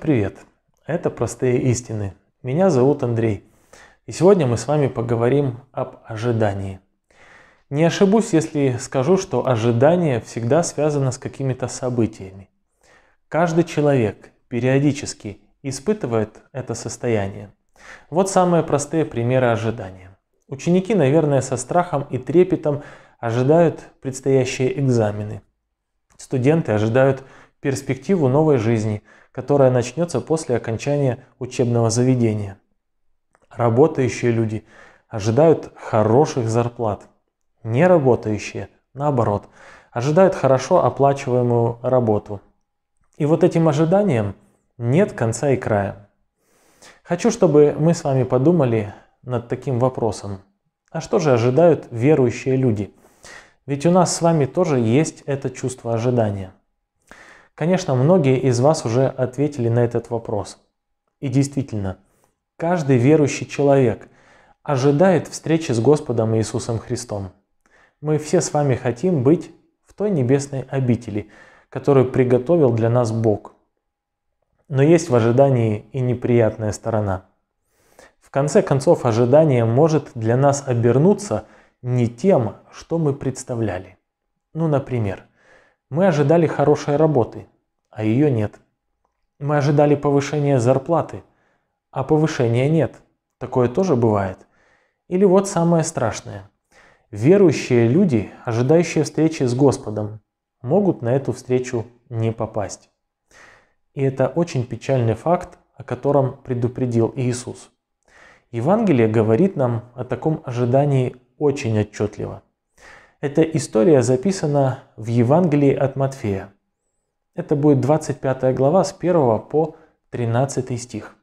Привет! Это «Простые истины». Меня зовут Андрей. И сегодня мы с вами поговорим об ожидании. Не ошибусь, если скажу, что ожидание всегда связано с какими-то событиями. Каждый человек периодически испытывает это состояние. Вот самые простые примеры ожидания. Ученики, наверное, со страхом и трепетом ожидают предстоящие экзамены. Студенты ожидают перспективу новой жизни – которая начнется после окончания учебного заведения. Работающие люди ожидают хороших зарплат. Неработающие, наоборот, ожидают хорошо оплачиваемую работу. И вот этим ожиданиям нет конца и края. Хочу, чтобы мы с вами подумали над таким вопросом. А что же ожидают верующие люди? Ведь у нас с вами тоже есть это чувство ожидания – Конечно, многие из вас уже ответили на этот вопрос. И действительно, каждый верующий человек ожидает встречи с Господом Иисусом Христом. Мы все с вами хотим быть в той небесной обители, которую приготовил для нас Бог. Но есть в ожидании и неприятная сторона. В конце концов, ожидание может для нас обернуться не тем, что мы представляли. Ну, например, мы ожидали хорошей работы, а ее нет. Мы ожидали повышения зарплаты, а повышения нет. Такое тоже бывает. Или вот самое страшное. Верующие люди, ожидающие встречи с Господом, могут на эту встречу не попасть. И это очень печальный факт, о котором предупредил Иисус. Евангелие говорит нам о таком ожидании очень отчетливо. Эта история записана в Евангелии от Матфея, это будет 25 глава с 1 по 13 стих.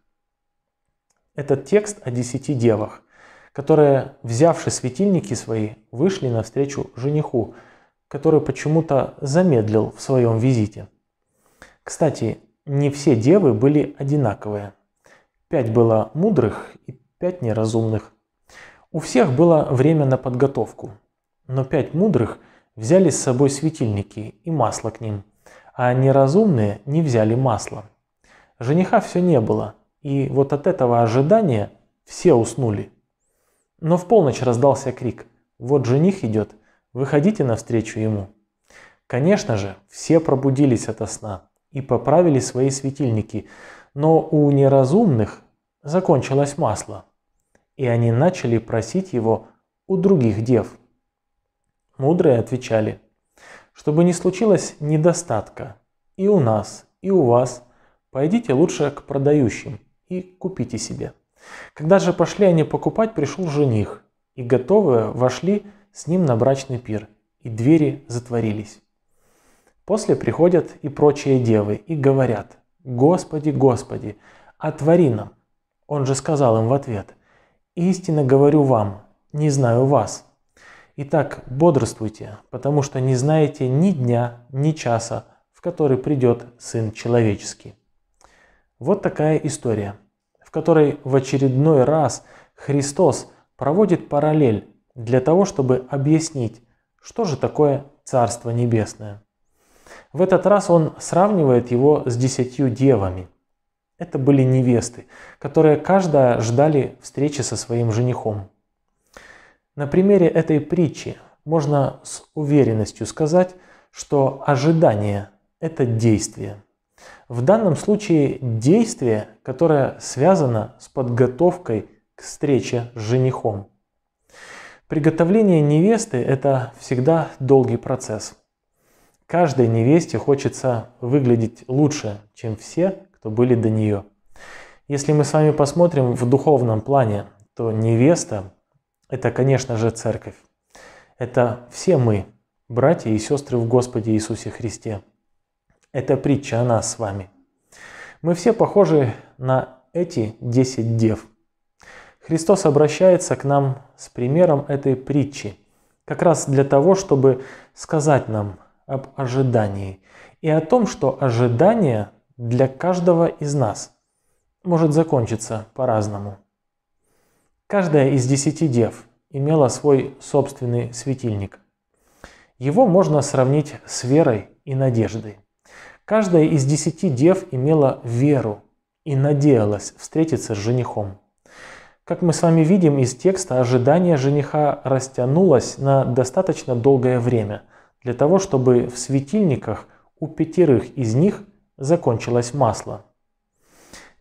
Этот текст о десяти девах, которые, взявши светильники свои, вышли навстречу жениху, который почему-то замедлил в своем визите. Кстати, не все девы были одинаковые. Пять было мудрых и пять неразумных. У всех было время на подготовку, но пять мудрых взяли с собой светильники и масло к ним – а неразумные не взяли масло. Жениха все не было, и вот от этого ожидания все уснули. Но в полночь раздался крик «Вот жених идет, выходите навстречу ему». Конечно же, все пробудились ото сна и поправили свои светильники, но у неразумных закончилось масло, и они начали просить его у других дев. Мудрые отвечали – чтобы не случилось недостатка и у нас, и у вас, пойдите лучше к продающим и купите себе. Когда же пошли они покупать, пришел жених, и готовые вошли с ним на брачный пир, и двери затворились. После приходят и прочие девы, и говорят, «Господи, Господи, отвори нам!» Он же сказал им в ответ, «Истинно говорю вам, не знаю вас, Итак, бодрствуйте, потому что не знаете ни дня, ни часа, в который придет Сын Человеческий. Вот такая история, в которой в очередной раз Христос проводит параллель для того, чтобы объяснить, что же такое Царство Небесное. В этот раз он сравнивает его с десятью девами. Это были невесты, которые каждая ждали встречи со своим женихом. На примере этой притчи можно с уверенностью сказать, что ожидание – это действие. В данном случае действие, которое связано с подготовкой к встрече с женихом. Приготовление невесты – это всегда долгий процесс. Каждой невесте хочется выглядеть лучше, чем все, кто были до нее. Если мы с вами посмотрим в духовном плане, то невеста это, конечно же, церковь. Это все мы, братья и сестры в Господе Иисусе Христе. Это притча о нас с вами. Мы все похожи на эти десять дев. Христос обращается к нам с примером этой притчи, как раз для того, чтобы сказать нам об ожидании и о том, что ожидание для каждого из нас может закончиться по-разному. Каждая из десяти дев имела свой собственный светильник. Его можно сравнить с верой и надеждой. Каждая из десяти дев имела веру и надеялась встретиться с женихом. Как мы с вами видим из текста, ожидание жениха растянулось на достаточно долгое время для того, чтобы в светильниках у пятерых из них закончилось масло –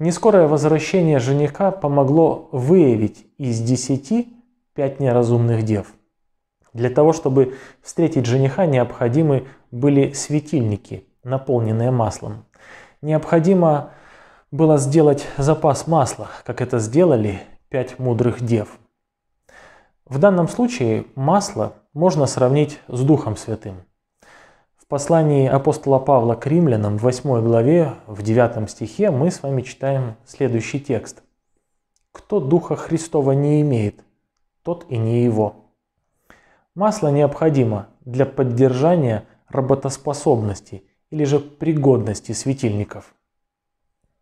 Нескорое возвращение жениха помогло выявить из десяти пять неразумных дев. Для того, чтобы встретить жениха, необходимы были светильники, наполненные маслом. Необходимо было сделать запас масла, как это сделали пять мудрых дев. В данном случае масло можно сравнить с Духом Святым – послании апостола Павла к римлянам в 8 главе, в 9 стихе мы с вами читаем следующий текст. «Кто Духа Христова не имеет, тот и не его». Масло необходимо для поддержания работоспособности или же пригодности светильников.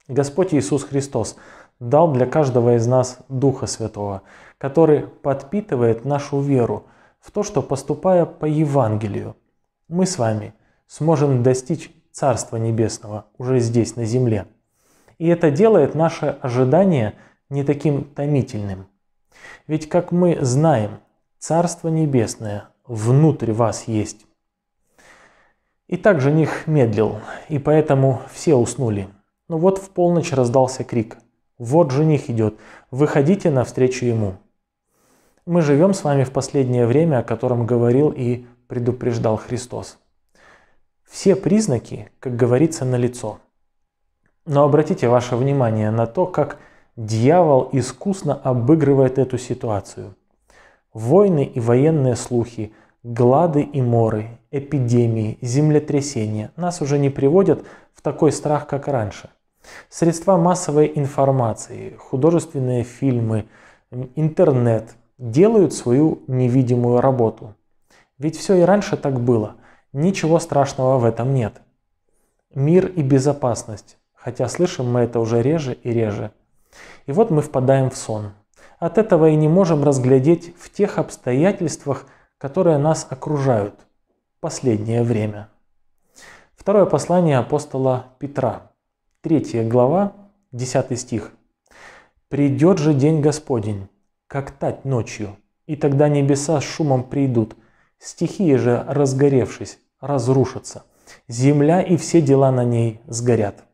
Господь Иисус Христос дал для каждого из нас Духа Святого, который подпитывает нашу веру в то, что поступая по Евангелию, мы с вами сможем достичь Царства Небесного уже здесь, на земле. И это делает наше ожидание не таким томительным. Ведь, как мы знаем, Царство Небесное внутрь вас есть. И так жених медлил, и поэтому все уснули. Но вот в полночь раздался крик. «Вот жених идет, выходите навстречу ему». Мы живем с вами в последнее время, о котором говорил и предупреждал Христос. Все признаки, как говорится, на лицо. Но обратите ваше внимание на то, как дьявол искусно обыгрывает эту ситуацию. Войны и военные слухи, глады и моры, эпидемии, землетрясения нас уже не приводят в такой страх, как раньше. Средства массовой информации, художественные фильмы, интернет делают свою невидимую работу. Ведь все и раньше так было – Ничего страшного в этом нет. Мир и безопасность, хотя слышим мы это уже реже и реже. И вот мы впадаем в сон. От этого и не можем разглядеть в тех обстоятельствах, которые нас окружают. Последнее время. Второе послание апостола Петра, 3 глава, десятый стих. «Придет же день Господень, как тать ночью, и тогда небеса с шумом придут, Стихии же, разгоревшись, разрушатся. Земля и все дела на ней сгорят.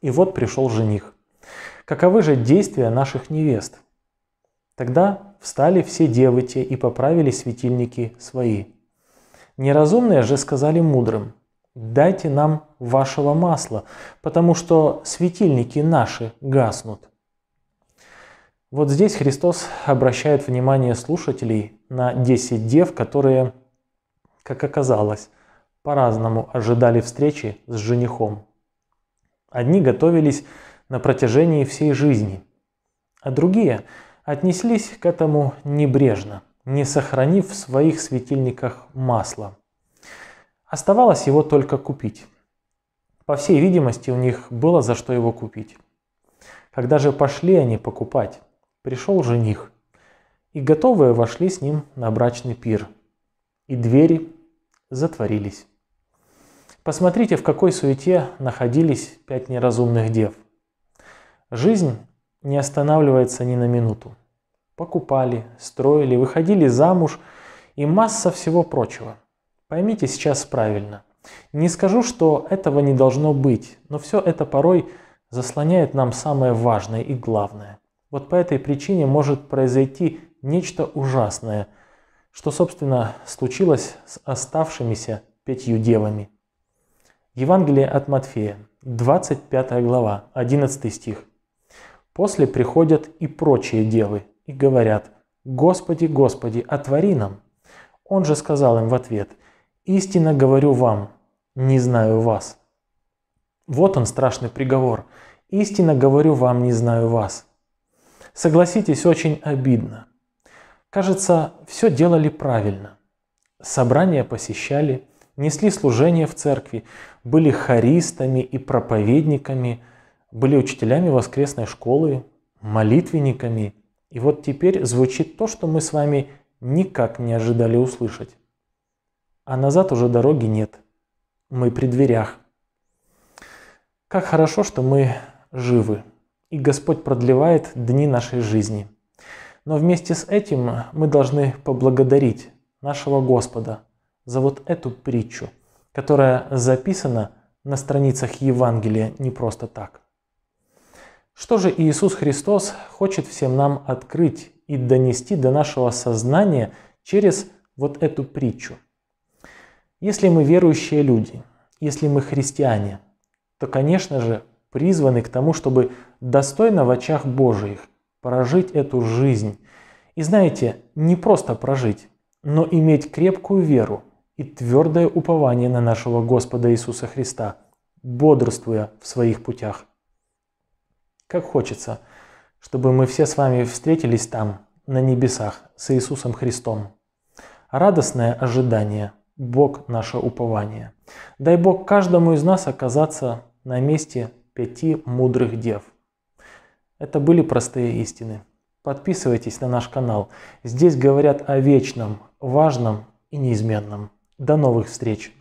И вот пришел жених. Каковы же действия наших невест? Тогда встали все девы те и поправили светильники свои. Неразумные же сказали мудрым, дайте нам вашего масла, потому что светильники наши гаснут. Вот здесь Христос обращает внимание слушателей на 10 дев, которые, как оказалось, по-разному ожидали встречи с женихом. Одни готовились на протяжении всей жизни, а другие отнеслись к этому небрежно, не сохранив в своих светильниках масла. Оставалось его только купить. По всей видимости, у них было за что его купить. Когда же пошли они покупать? Пришел жених, и готовые вошли с ним на брачный пир, и двери затворились. Посмотрите, в какой суете находились пять неразумных дев. Жизнь не останавливается ни на минуту. Покупали, строили, выходили замуж и масса всего прочего. Поймите сейчас правильно. Не скажу, что этого не должно быть, но все это порой заслоняет нам самое важное и главное. Вот по этой причине может произойти нечто ужасное, что, собственно, случилось с оставшимися пятью девами. Евангелие от Матфея, 25 глава, 11 стих. «После приходят и прочие девы, и говорят, «Господи, Господи, отвори нам!» Он же сказал им в ответ, «Истинно говорю вам, не знаю вас». Вот он страшный приговор. «Истинно говорю вам, не знаю вас». Согласитесь, очень обидно. Кажется, все делали правильно. Собрания посещали, несли служение в церкви, были хористами и проповедниками, были учителями воскресной школы, молитвенниками. И вот теперь звучит то, что мы с вами никак не ожидали услышать. А назад уже дороги нет. Мы при дверях. Как хорошо, что мы живы и Господь продлевает дни нашей жизни. Но вместе с этим мы должны поблагодарить нашего Господа за вот эту притчу, которая записана на страницах Евангелия не просто так. Что же Иисус Христос хочет всем нам открыть и донести до нашего сознания через вот эту притчу? Если мы верующие люди, если мы христиане, то, конечно же, призваны к тому, чтобы достойно в очах Божиих прожить эту жизнь. И знаете, не просто прожить, но иметь крепкую веру и твердое упование на нашего Господа Иисуса Христа, бодрствуя в своих путях. Как хочется, чтобы мы все с вами встретились там, на небесах, с Иисусом Христом. Радостное ожидание, Бог наше упование. Дай Бог каждому из нас оказаться на месте пяти мудрых дев. Это были простые истины. Подписывайтесь на наш канал. Здесь говорят о вечном, важном и неизменном. До новых встреч!